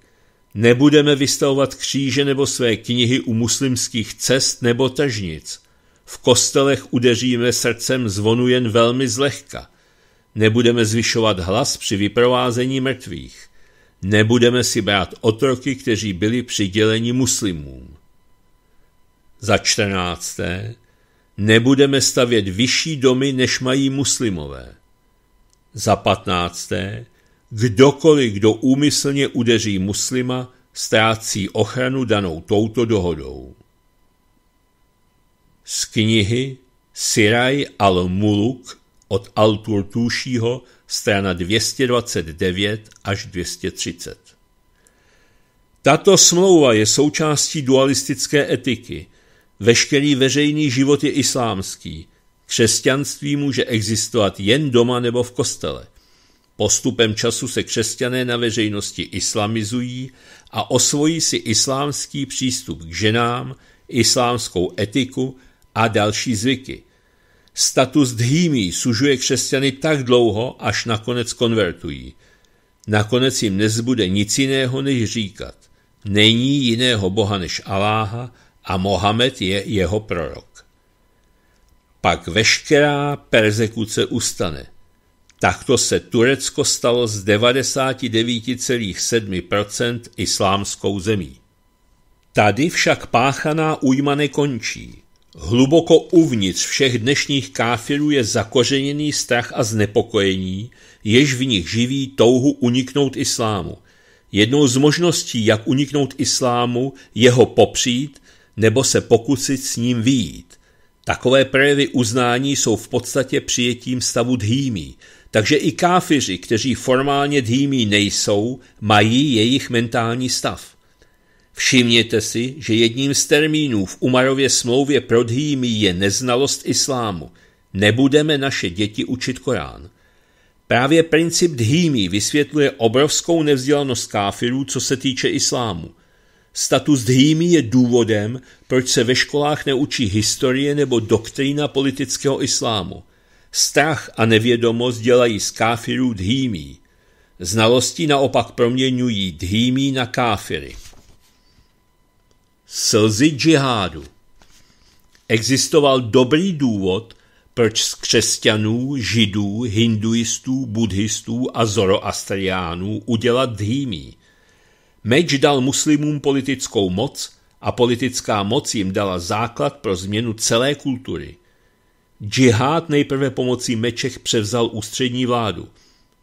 nebudeme vystavovat kříže nebo své knihy u muslimských cest nebo tažnic. V kostelech udeříme srdcem zvonu jen velmi zlehka. Nebudeme zvyšovat hlas při vyprovázení mrtvých. Nebudeme si brát otroky, kteří byli přiděleni muslimům. Za čtrnácté, nebudeme stavět vyšší domy, než mají muslimové. Za patnácté, kdokoliv, kdo úmyslně udeří muslima, ztrácí ochranu danou touto dohodou. Z knihy Siraj al-Muluk od Al-Turtušího strana 229 až 230. Tato smlouva je součástí dualistické etiky. Veškerý veřejný život je islámský. Křesťanství může existovat jen doma nebo v kostele. Postupem času se křesťané na veřejnosti islamizují a osvojí si islámský přístup k ženám, islámskou etiku a další zvyky – Status dhýmí sužuje křesťany tak dlouho, až nakonec konvertují. Nakonec jim nezbude nic jiného, než říkat. Není jiného boha než Aláha a Mohamed je jeho prorok. Pak veškerá persekuce ustane. Takto se Turecko stalo z 99,7% islámskou zemí. Tady však páchaná újma nekončí. Hluboko uvnitř všech dnešních káfirů je zakořeněný strach a znepokojení, jež v nich živí touhu uniknout islámu. Jednou z možností, jak uniknout islámu, je ho popřít nebo se pokusit s ním výjít. Takové projevy uznání jsou v podstatě přijetím stavu dhýmí, takže i káfiři, kteří formálně dhýmí nejsou, mají jejich mentální stav. Všimněte si, že jedním z termínů v Umarově smlouvě pro Dhými je neznalost islámu. Nebudeme naše děti učit Korán. Právě princip Dhými vysvětluje obrovskou nevzdělanost káfirů, co se týče islámu. Status Dhými je důvodem, proč se ve školách neučí historie nebo doktrína politického islámu. Strach a nevědomost dělají z káfirů Dhými. Znalosti naopak proměňují Dhými na káfiry. Slzy džihádu. Existoval dobrý důvod, proč z křesťanů, židů, hinduistů, buddhistů a zoroastriánů udělat dhýmí. Meč dal muslimům politickou moc a politická moc jim dala základ pro změnu celé kultury. Džihád nejprve pomocí mečech převzal ústřední vládu.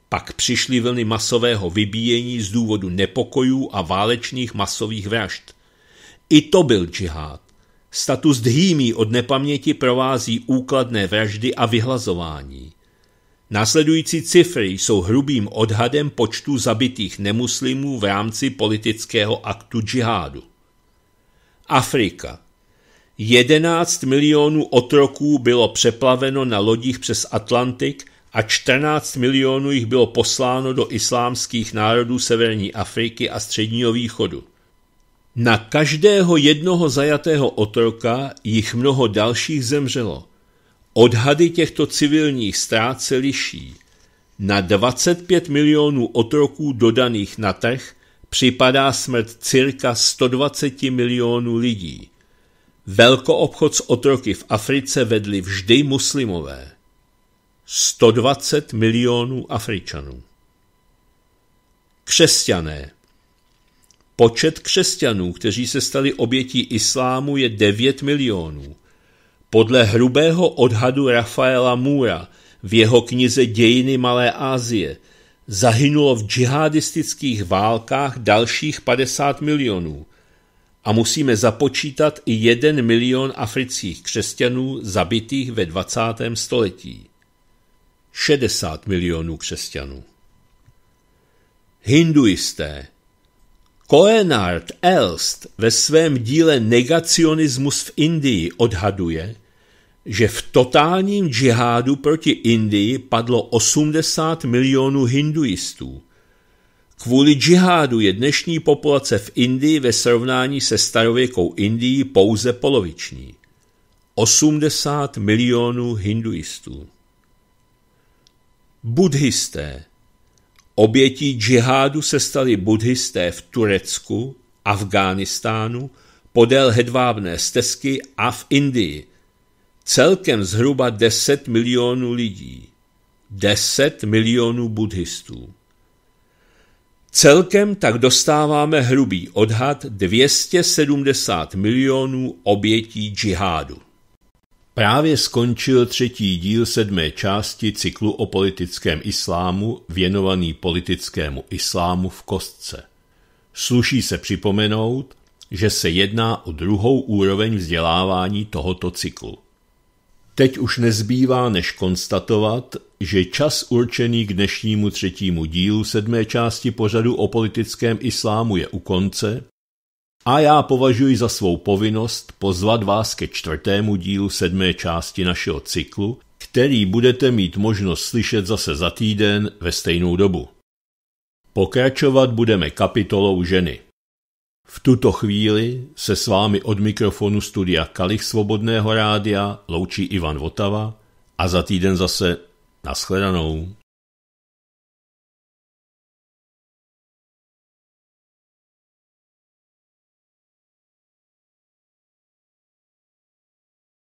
Pak přišly vlny masového vybíjení z důvodu nepokojů a válečných masových vražd. I to byl džihád. Status dhýmí od nepaměti provází úkladné vraždy a vyhlazování. Následující cifry jsou hrubým odhadem počtu zabitých nemuslimů v rámci politického aktu džihádu. Afrika. 11 milionů otroků bylo přeplaveno na lodích přes Atlantik a 14 milionů jich bylo posláno do islámských národů severní Afriky a středního východu. Na každého jednoho zajatého otroka jich mnoho dalších zemřelo. Odhady těchto civilních ztrát se liší. Na 25 milionů otroků dodaných na trh připadá smrt cirka 120 milionů lidí. Velkoobchod s otroky v Africe vedli vždy muslimové. 120 milionů Afričanů. Křesťané Počet křesťanů, kteří se stali obětí islámu, je 9 milionů. Podle hrubého odhadu Rafaela Můra v jeho knize Dějiny Malé Asie zahynulo v džihadistických válkách dalších 50 milionů a musíme započítat i 1 milion afrických křesťanů zabitých ve 20. století. 60 milionů křesťanů. Hinduisté Koenard Elst ve svém díle Negacionismus v Indii odhaduje, že v totálním džihádu proti Indii padlo 80 milionů hinduistů. Kvůli džihádu je dnešní populace v Indii ve srovnání se starověkou Indií pouze poloviční. 80 milionů hinduistů. Budhisté Obětí džihádu se stali buddhisté v Turecku, Afghánistánu, podél hedvábné stezky a v Indii. Celkem zhruba 10 milionů lidí. 10 milionů buddhistů. Celkem tak dostáváme hrubý odhad 270 milionů obětí džihádu. Právě skončil třetí díl sedmé části cyklu o politickém islámu věnovaný politickému islámu v kostce. Sluší se připomenout, že se jedná o druhou úroveň vzdělávání tohoto cyklu. Teď už nezbývá než konstatovat, že čas určený k dnešnímu třetímu dílu sedmé části pořadu o politickém islámu je u konce a já považuji za svou povinnost pozvat vás ke čtvrtému dílu sedmé části našeho cyklu, který budete mít možnost slyšet zase za týden ve stejnou dobu. Pokračovat budeme kapitolou ženy. V tuto chvíli se s vámi od mikrofonu studia Kalich Svobodného rádia loučí Ivan Votava a za týden zase naschledanou.